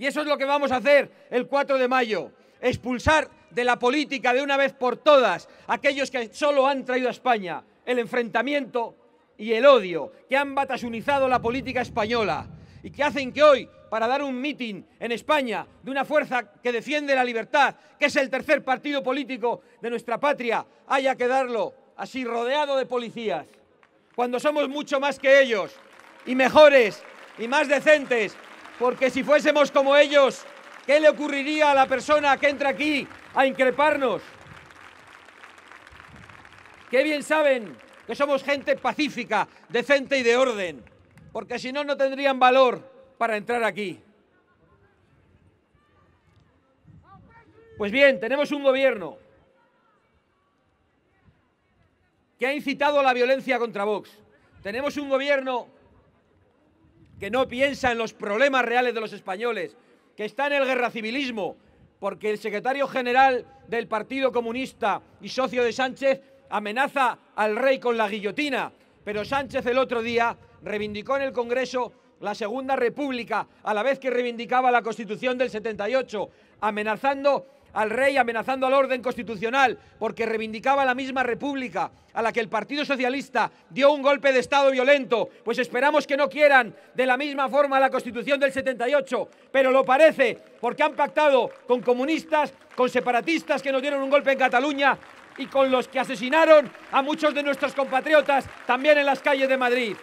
Y eso es lo que vamos a hacer el 4 de mayo, expulsar de la política de una vez por todas aquellos que solo han traído a España el enfrentamiento y el odio, que han batasunizado la política española y que hacen que hoy, para dar un mitin en España de una fuerza que defiende la libertad, que es el tercer partido político de nuestra patria, haya que darlo así rodeado de policías, cuando somos mucho más que ellos y mejores y más decentes porque si fuésemos como ellos, ¿qué le ocurriría a la persona que entra aquí a increparnos? Qué bien saben que somos gente pacífica, decente y de orden, porque si no, no tendrían valor para entrar aquí. Pues bien, tenemos un gobierno que ha incitado a la violencia contra Vox. Tenemos un gobierno que no piensa en los problemas reales de los españoles, que está en el guerra civilismo, porque el secretario general del Partido Comunista y socio de Sánchez amenaza al rey con la guillotina, pero Sánchez el otro día reivindicó en el Congreso la Segunda República, a la vez que reivindicaba la Constitución del 78, amenazando al rey amenazando al orden constitucional porque reivindicaba la misma república a la que el Partido Socialista dio un golpe de Estado violento, pues esperamos que no quieran de la misma forma la Constitución del 78, pero lo parece porque han pactado con comunistas, con separatistas que nos dieron un golpe en Cataluña y con los que asesinaron a muchos de nuestros compatriotas también en las calles de Madrid.